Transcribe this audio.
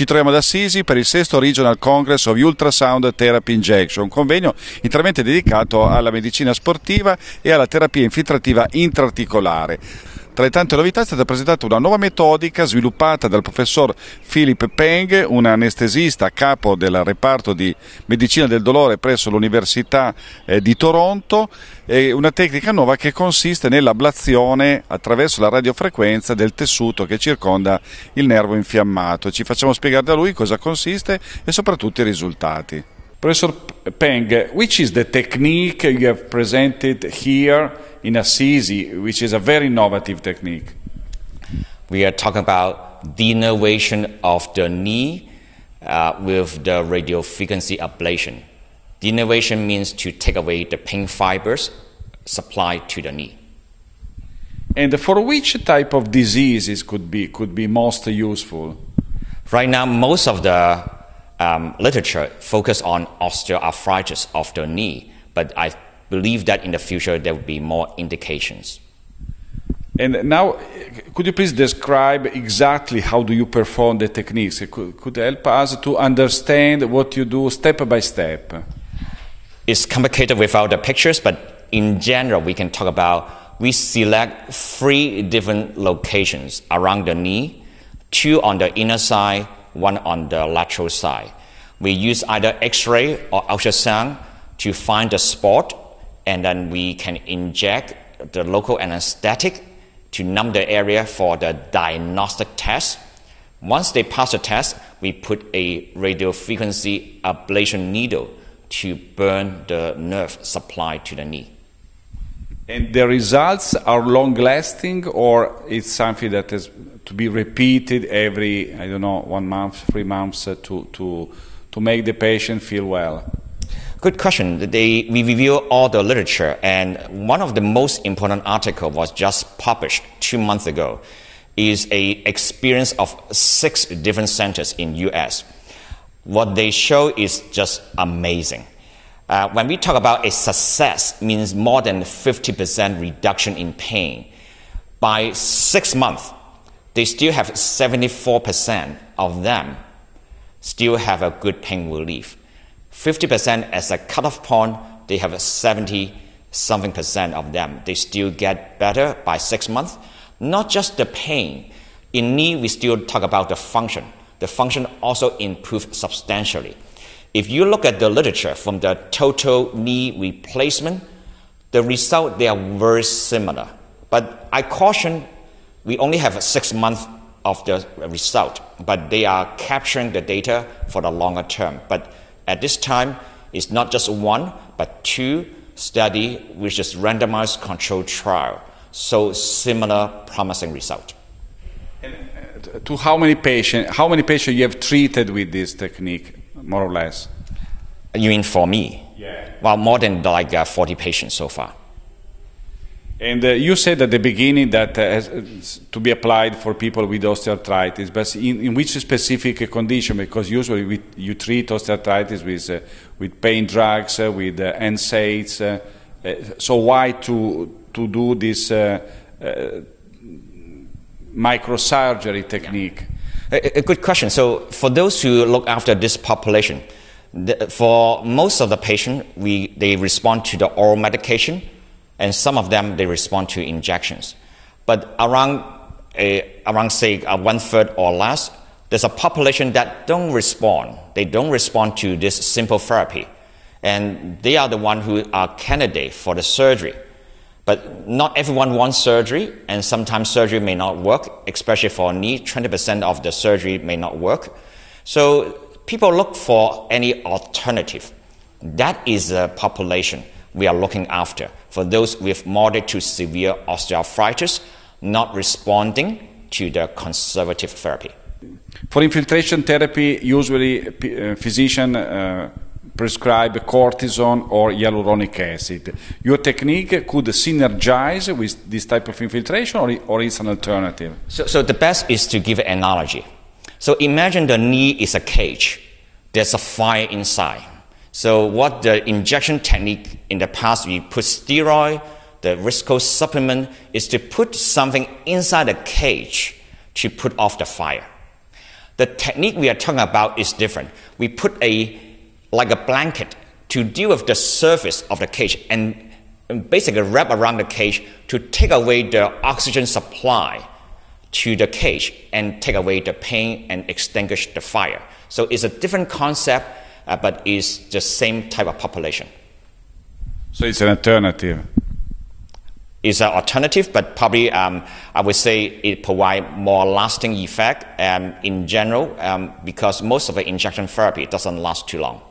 Ci troviamo ad Assisi per il sesto Regional Congress of Ultrasound Therapy Injection, un convegno interamente dedicato alla medicina sportiva e alla terapia infiltrativa intraarticolare. Tra le tante novità è stata presentata una nuova metodica sviluppata dal professor Philip Peng, un anestesista a capo del reparto di medicina del dolore presso l'Università eh, di Toronto, una tecnica nuova che consiste nell'ablazione attraverso la radiofrequenza del tessuto che circonda il nervo infiammato. Ci facciamo spiegare da lui cosa consiste e soprattutto i risultati. Professor Peng, which is the technique you have presented here in Assisi, which is a very innovative technique? We are talking about denervation of the knee uh, with the radio frequency ablation. Denervation means to take away the pain fibers supplied to the knee. And for which type of diseases could be could be most useful? Right now, most of the um, literature focus on osteoarthritis of the knee, but I believe that in the future there will be more indications. And now, could you please describe exactly how do you perform the techniques? It could, could help us to understand what you do step by step. It's complicated without the pictures, but in general, we can talk about we select three different locations around the knee, two on the inner side, one on the lateral side. We use either X-ray or ultrasound to find the spot, and then we can inject the local anesthetic to numb the area for the diagnostic test. Once they pass the test, we put a radiofrequency ablation needle to burn the nerve supply to the knee. And the results are long lasting, or it's something that is to be repeated every, I don't know, one month, three months uh, to, to, to make the patient feel well? Good question. They, we review all the literature, and one of the most important article was just published two months ago. Is a experience of six different centers in U.S. What they show is just amazing. Uh, when we talk about a success, means more than 50% reduction in pain by six months they still have 74% of them still have a good pain relief. 50% as a cutoff point, they have 70 something percent of them. They still get better by six months. Not just the pain. In knee, we still talk about the function. The function also improved substantially. If you look at the literature from the total knee replacement, the result, they are very similar. But I caution we only have six months of the result, but they are capturing the data for the longer term. But at this time, it's not just one, but two study, which is randomized controlled trial. So similar promising result. And uh, to how many patients? How many patients you have treated with this technique, more or less? You mean for me? Yeah. Well, more than like uh, 40 patients so far. And uh, you said at the beginning that uh, has to be applied for people with osteoarthritis, but in, in which specific condition? Because usually we, you treat osteoarthritis with, uh, with pain drugs, uh, with uh, NSAIDs. Uh, so why to, to do this microsurgery technique? A, a, good question. So for those who look after this population, the, for most of the patient, we, they respond to the oral medication and some of them they respond to injections. But around a, eh, around say uh, one third or less, there's a population that don't respond. They don't respond to this simple therapy, and they are the one who are candidate for the surgery. But not everyone wants surgery, and sometimes surgery may not work, especially for knee. 20% of the surgery may not work. So people look for any alternative. That is the population we are looking after. For those with moderate to severe osteoarthritis not responding to the conservative therapy. For infiltration therapy, usually uh, uh physician uh, prescribe cortisone or hyaluronic acid. Your technique could synergize with this type of infiltration or, or it's an alternative? So, so the best is to give an analogy. So imagine the knee is a cage. There's a fire inside. So what the injection technique in the past, we put steroid, the viscose supplement, is to put something inside the cage to put off the fire. The technique we are talking about is different. We put a, like a blanket to deal with the surface of the cage and basically wrap around the cage to take away the oxygen supply to the cage and take away the pain and extinguish the fire. So it's a different concept uh, but it's the same type of population. So it's an alternative. It's an alternative, but probably um, I would say it provides more lasting effect um, in general um, because most of the injection therapy doesn't last too long.